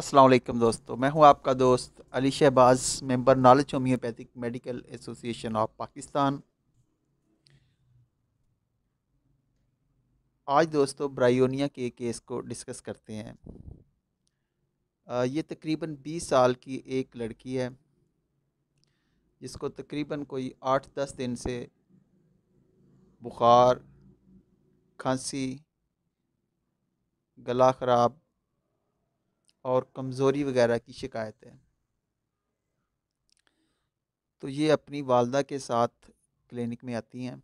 असलकम दोस्तों मैं हूं आपका दोस्त Ali Shahbaz member knowledge homeopathic medical association of Pakistan आज दोस्तों ब्रायोनिया के केस को डिस्कस करते हैं ये तकरीबन 20 साल की एक लड़की है जिसको तकरीबन कोई आठ दस दिन से बुखार खांसी गला ख़राब और कमज़ोरी वगैरह की शिकायत है तो ये अपनी वालदा के साथ क्लिनिक में आती हैं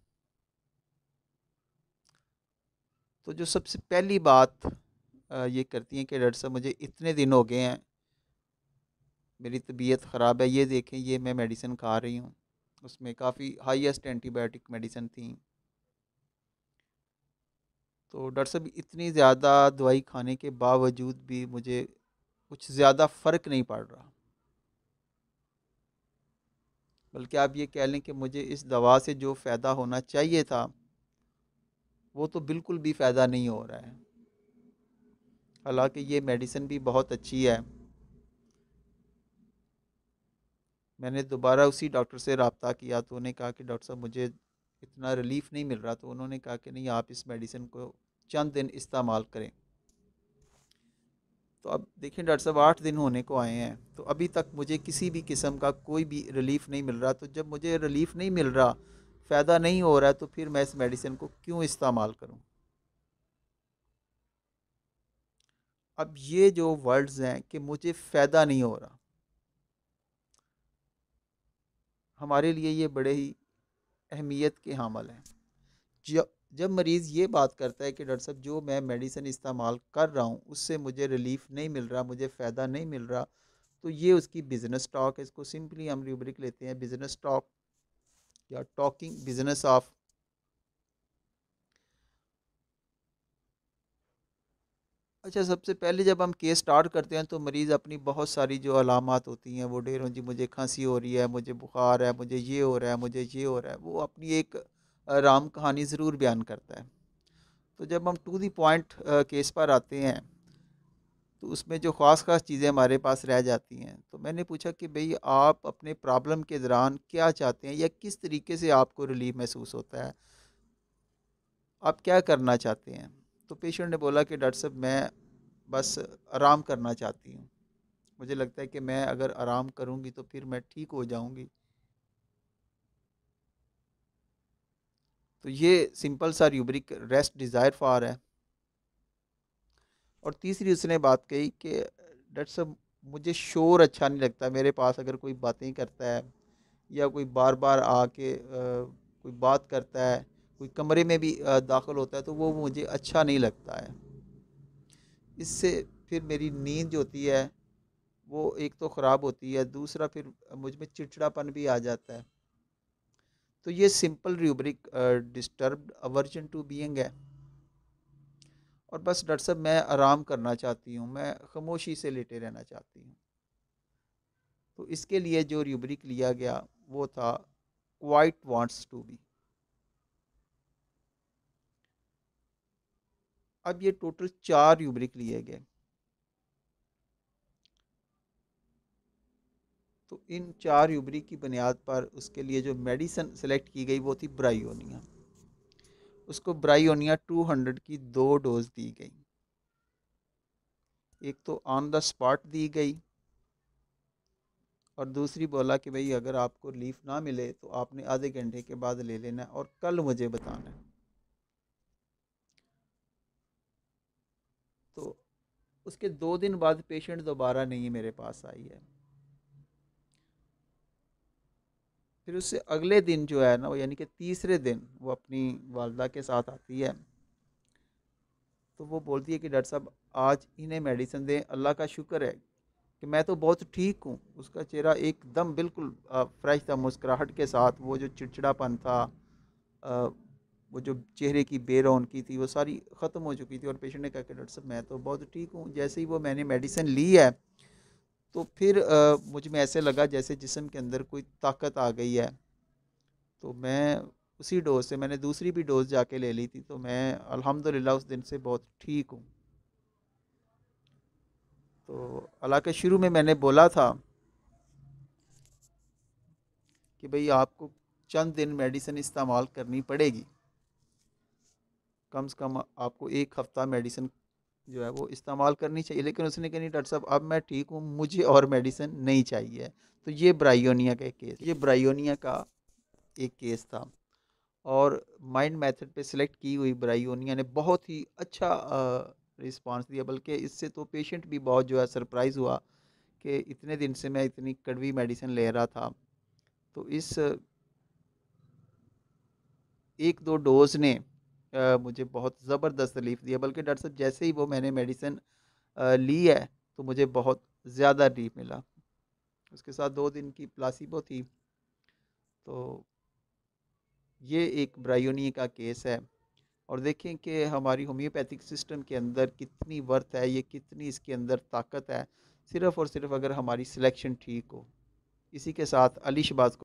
तो जो सबसे पहली बात ये करती हैं कि डॉक्टर साहब मुझे इतने दिन हो गए हैं मेरी तबीयत ख़राब है ये देखें ये मैं मेडिसिन खा रही हूँ उसमें काफ़ी हाईएस्ट एंटीबायोटिक मेडिसिन थी तो डॉक्टर साहब इतनी ज़्यादा दवाई खाने के बावजूद भी मुझे कुछ ज़्यादा फ़र्क नहीं पड़ रहा बल्कि आप ये कह लें कि मुझे इस दवा से जो फ़ायदा होना चाहिए था वो तो बिल्कुल भी फ़ायदा नहीं हो रहा है हालांकि ये मेडिसिन भी बहुत अच्छी है मैंने दोबारा उसी डॉक्टर से रबता किया तो उन्हें कहा कि डॉक्टर साहब मुझे इतना रिलीफ नहीं मिल रहा तो उन्होंने कहा कि नहीं आप इस मेडिसिन को चंद दिन इस्तेमाल करें तो अब देखें डॉक्टर साहब आठ दिन होने को आए हैं तो अभी तक मुझे किसी भी किस्म का कोई भी रिलीफ नहीं मिल रहा तो जब मुझे रिलीफ नहीं मिल रहा फ़ायदा नहीं हो रहा तो फिर मैं इस मेडिसिन को क्यों इस्तेमाल करूं अब ये जो वर्ड्स हैं कि मुझे फ़ायदा नहीं हो रहा हमारे लिए ये बड़े ही अहमियत के हामल हैं जब मरीज़ ये बात करता है कि डॉक्टर साहब जो मैं मेडिसिन इस्तेमाल कर रहा हूँ उससे मुझे रिलीफ नहीं मिल रहा मुझे फ़ायदा नहीं मिल रहा तो ये उसकी बिज़नेस टॉक है इसको सिंपली हम रूब्रिक लेते हैं बिज़नेस टॉक या टॉकिंग बिज़नेस ऑफ अच्छा सबसे पहले जब हम केस स्टार्ट करते हैं तो मरीज़ अपनी बहुत सारी जो अलामत होती हैं वो डेरों जी मुझे खांसी हो रही है मुझे बुखार है मुझे ये हो रहा है मुझे ये हो रहा है वो अपनी एक राम कहानी ज़रूर बयान करता है तो जब हम टू दी पॉइंट केस पर आते हैं तो उसमें जो ख़ास ख़ास चीज़ें हमारे पास रह जाती हैं तो मैंने पूछा कि भई आप अपने प्रॉब्लम के दौरान क्या चाहते हैं या किस तरीके से आपको रिलीफ महसूस होता है आप क्या करना चाहते हैं तो पेशेंट ने बोला कि डॉक्टर साहब मैं बस आराम करना चाहती हूँ मुझे लगता है कि मैं अगर आराम करूँगी तो फिर मैं ठीक हो जाऊँगी तो ये सिंपल सा रूब्रिक रेस्ट डिज़ायर फॉर है और तीसरी उसने बात कही कि डॉक्टर साहब मुझे शोर अच्छा नहीं लगता मेरे पास अगर कोई बातें करता है या कोई बार बार आके कोई बात करता है कोई कमरे में भी दाखिल होता है तो वो मुझे अच्छा नहीं लगता है इससे फिर मेरी नींद जो होती है वो एक तो ख़राब होती है दूसरा फिर मुझ में चिड़चिड़ापन भी आ जाता है तो ये simple rubric disturb aversion to being है और बस डॉक्टर साहब मैं आराम करना चाहती हूँ मैं खामोशी से लेटे रहना चाहती हूँ तो इसके लिए जो रूबरिक लिया गया वो था क्वाइट वांट्स टू बी अब ये टोटल चार रूब्रिक लिए गए तो इन चार यूबरी की बुनियाद पर उसके लिए जो मेडिसन सेलेक्ट की गई वो थी ब्रायोनिया उसको ब्रायोनिया 200 की दो डोज दी गई एक तो ऑन द स्पॉट दी गई और दूसरी बोला कि भाई अगर आपको लीफ ना मिले तो आपने आधे घंटे के बाद ले लेना और कल मुझे बताना तो उसके दो दिन बाद पेशेंट दोबारा नहीं मेरे पास आई है फिर उससे अगले दिन जो है ना वो यानी कि तीसरे दिन वो अपनी वालदा के साथ आती है तो वो बोलती है कि डॉक्टर साहब आज इन्हें मेडिसिन दें अल्लाह का शुक्र है कि मैं तो बहुत ठीक हूँ उसका चेहरा एकदम बिल्कुल फ्रेश था मुस्कुराहट के साथ वो जो चिड़चिड़ापन था वो जो चेहरे की बेरोन की थी वो सारी ख़त्म हो चुकी थी और पेशेंट ने कहा कि डॉक्टर साहब मैं तो बहुत ठीक हूँ जैसे ही वो मैंने मेडिसिन ली है तो फिर मुझ में ऐसे लगा जैसे जिसम के अंदर कोई ताकत आ गई है तो मैं उसी डोज से मैंने दूसरी भी डोज जाके ले ली थी तो मैं अल्हम्दुलिल्लाह उस दिन से बहुत ठीक हूँ तो हालांकि शुरू में मैंने बोला था कि भाई आपको चंद दिन मेडिसिन इस्तेमाल करनी पड़ेगी कम से कम आपको एक हफ़्ता मेडिसिन जो है वो इस्तेमाल करनी चाहिए लेकिन उसने कहनी नहीं डॉक्टर साहब अब मैं ठीक हूँ मुझे और मेडिसिन नहीं चाहिए तो ये ब्रायोनिया का एक केस ये ब्रायोनिया का एक केस था और माइंड मेथड पे सिलेक्ट की हुई ब्रायोनिया ने बहुत ही अच्छा रिस्पांस दिया बल्कि इससे तो पेशेंट भी बहुत जो है सरप्राइज़ हुआ कि इतने दिन से मैं इतनी कड़वी मेडिसिन ले रहा था तो इस एक दो डोज ने मुझे बहुत ज़बरदस्त रिलीफ दिया बल्कि डॉक्टर साहब जैसे ही वो मैंने मेडिसिन ली है तो मुझे बहुत ज़्यादा रिलीफ मिला उसके साथ दो दिन की प्लासीबो थी तो ये एक ब्रायोनी का केस है और देखें कि हमारी होम्योपैथिक सिस्टम के अंदर कितनी वर्थ है ये कितनी इसके अंदर ताकत है सिर्फ़ और सिर्फ अगर हमारी सिलेक्शन ठीक हो इसी के साथ अली शबाज